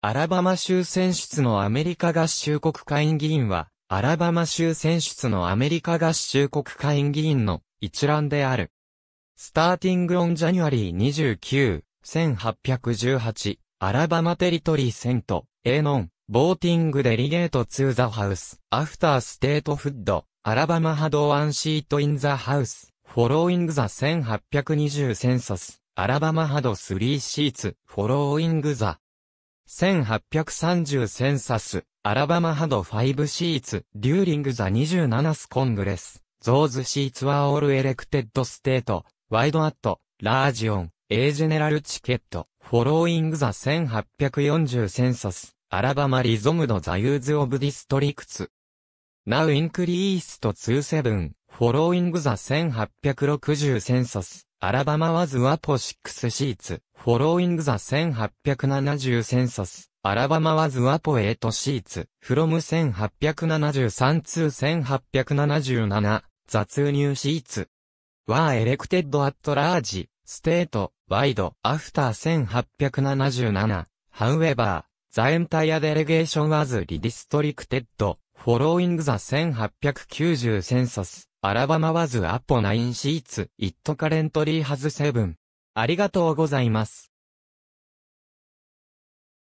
アラバマ州選出のアメリカ合衆国会員議員は、アラバマ州選出のアメリカ合衆国会員議員の一覧である。スターティングオンジャニュアリー29、1818、アラバマテリトリーセント、エーノン、ボーティングデリゲートツーザハウス、アフターステートフッド、アラバマハドワンシートインザハウス、フォローイングザ1820センサス、アラバマハドスリーシーツ、フォローイングザ1830センサス、アラバマハド5シーツ、デューリングザ27スコングレス、ゾーズシーツはオールエレクテッドステート、ワイドアット、ラージオン、エージェネラルチケット、フォローイングザ1840センサス、アラバマリゾムドザユーズオブディストリクツ。Now i n c r e a s e セ to 7, following the 1860 census. アラバマワズワポシックスシーツ、フォローイングザ1870センサス、アラバマワズワポエイトシーツ、フロム1873通1877、ザツーニューシーツ。ワーエレクテッドアットラージ、ステート、ワイド、アフター1877、ハウエバー、ザエンタイアデレゲーションワズリディストリクテッド、フォローイングザ1890センサス。アラバマワズアッポナインシーツ、イットカレントリーハズセブン。ありがとうございます。